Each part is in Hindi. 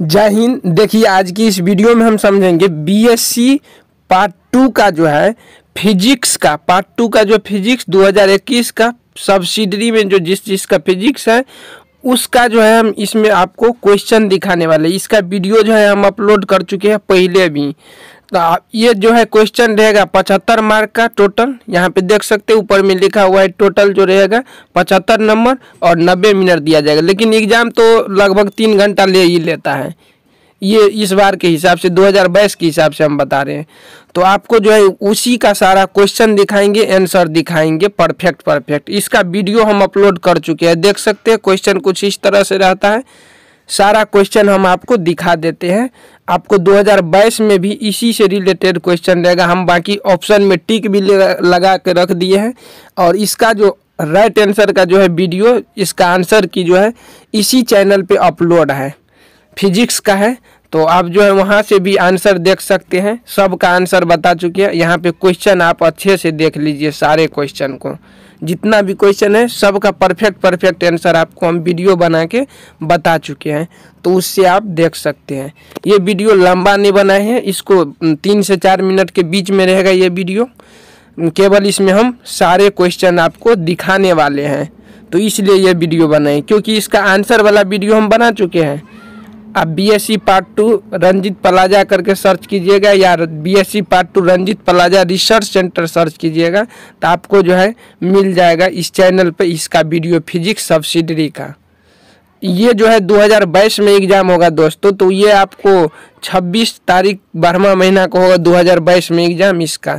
जय हिंद देखिए आज की इस वीडियो में हम समझेंगे बीएससी पार्ट टू का जो है फिजिक्स का पार्ट टू का जो फिजिक्स 2021 का सब्सिडरी में जो जिस चीज़ का फिजिक्स है उसका जो है हम इसमें आपको क्वेश्चन दिखाने वाले इसका वीडियो जो है हम अपलोड कर चुके हैं पहले भी ये जो है क्वेश्चन रहेगा पचहत्तर मार्क का टोटल यहाँ पे देख सकते ऊपर में लिखा हुआ है टोटल जो रहेगा पचहत्तर नंबर और नब्बे मिनट दिया जाएगा लेकिन एग्जाम तो लगभग तीन घंटा ले ही लेता है ये इस बार के हिसाब से 2022 के हिसाब से हम बता रहे हैं तो आपको जो है उसी का सारा क्वेश्चन दिखाएंगे आंसर दिखाएंगे परफेक्ट परफेक्ट इसका वीडियो हम अपलोड कर चुके हैं देख सकते हैं क्वेश्चन कुछ इस तरह से रहता है सारा क्वेश्चन हम आपको दिखा देते हैं आपको 2022 में भी इसी से रिलेटेड क्वेश्चन रहेगा हम बाकी ऑप्शन में टिक भी लगा के रख दिए हैं और इसका जो राइट आंसर का जो है वीडियो इसका आंसर की जो है इसी चैनल पे अपलोड है फिजिक्स का है तो आप जो है वहाँ से भी आंसर देख सकते हैं सब का आंसर बता चुके हैं यहाँ पे क्वेश्चन आप अच्छे से देख लीजिए सारे क्वेश्चन को जितना भी क्वेश्चन है सबका परफेक्ट परफेक्ट आंसर आपको हम वीडियो बना के बता चुके हैं तो उससे आप देख सकते हैं ये वीडियो लंबा नहीं बना है इसको तीन से चार मिनट के बीच में रहेगा ये वीडियो केवल इसमें हम सारे क्वेश्चन आपको दिखाने वाले हैं तो इसलिए यह वीडियो बनाए क्योंकि इसका आंसर वाला वीडियो हम बना चुके हैं आप B S C part two Ranjit plaza करके सर्च कीजिएगा या B S C part two Ranjit plaza research centre search कीजिएगा तो आपको जो है मिल जाएगा इस चैनल पे इसका वीडियो फिजिक्स सब्सिडरी का ये जो है 2022 में एग्ज़ाम होगा दोस्तों तो ये आपको 26 तारीख बारहवा महीना को होगा 2022 में एग्ज़ाम इसका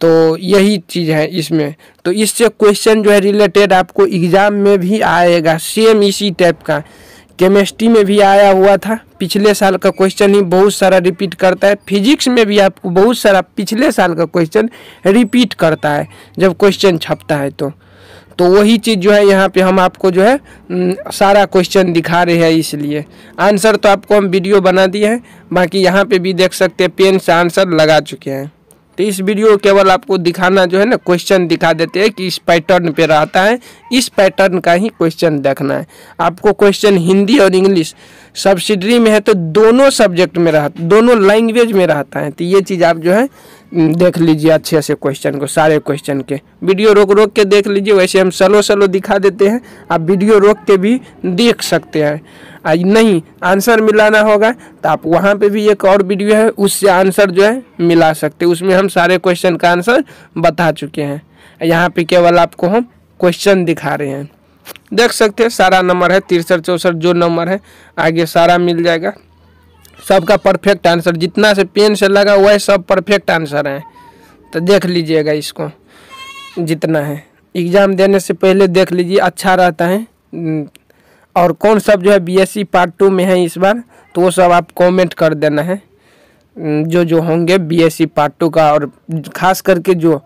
तो यही चीज़ है इसमें तो इससे क्वेश्चन जो है रिलेटेड आपको एग्ज़ाम में भी आएगा सेम इसी टाइप का केमिस्ट्री में भी आया हुआ था पिछले साल का क्वेश्चन ही बहुत सारा रिपीट करता है फिजिक्स में भी आपको बहुत सारा पिछले साल का क्वेश्चन रिपीट करता है जब क्वेश्चन छपता है तो तो वही चीज़ जो है यहाँ पे हम आपको जो है सारा क्वेश्चन दिखा रहे हैं इसलिए आंसर तो आपको हम वीडियो बना दिए हैं बाकी यहाँ पे भी देख सकते हैं पेन से आंसर लगा चुके हैं तो इस वीडियो केवल आपको दिखाना जो है ना क्वेश्चन दिखा देते हैं कि इस पैटर्न पे रहता है इस पैटर्न का ही क्वेश्चन देखना है आपको क्वेश्चन हिंदी और इंग्लिश सब्सिडरी में है तो दोनों सब्जेक्ट में रह दोनों लैंग्वेज में रहता है तो ये चीज़ आप जो है देख लीजिए अच्छे से क्वेश्चन को सारे क्वेश्चन के वीडियो रोक रोक के देख लीजिए वैसे हम सलो सलो दिखा देते हैं आप वीडियो रोक के भी देख सकते हैं आज नहीं आंसर मिलाना होगा तो आप वहाँ पे भी एक और वीडियो है उससे आंसर जो है मिला सकते उसमें हम सारे क्वेश्चन का आंसर बता चुके हैं यहाँ पर केवल आपको हम क्वेश्चन दिखा रहे हैं देख सकते हैं सारा नंबर है तिरसठ चौंसठ जो नंबर है आगे सारा मिल जाएगा सबका परफेक्ट आंसर जितना से पेन से लगा हुआ है सब परफेक्ट आंसर है तो देख लीजिएगा इसको जितना है एग्ज़ाम देने से पहले देख लीजिए अच्छा रहता है हम्म, और कौन सब जो है बीएससी पार्ट टू में है इस बार तो वो सब आप कमेंट कर देना है हम्म, जो जो होंगे बीएससी पार्ट टू का और ख़ास करके जो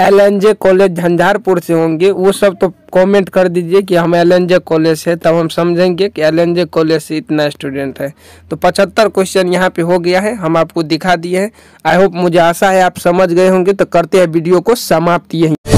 एल कॉलेज झंझारपुर से होंगे वो सब तो कमेंट कर दीजिए कि हम एल कॉलेज से तब हम समझेंगे कि एल कॉलेज से इतना स्टूडेंट है तो पचहत्तर क्वेश्चन यहाँ पे हो गया है हम आपको दिखा दिए हैं आई होप मुझे आशा है आप समझ गए होंगे तो करते हैं वीडियो को समाप्त यहीं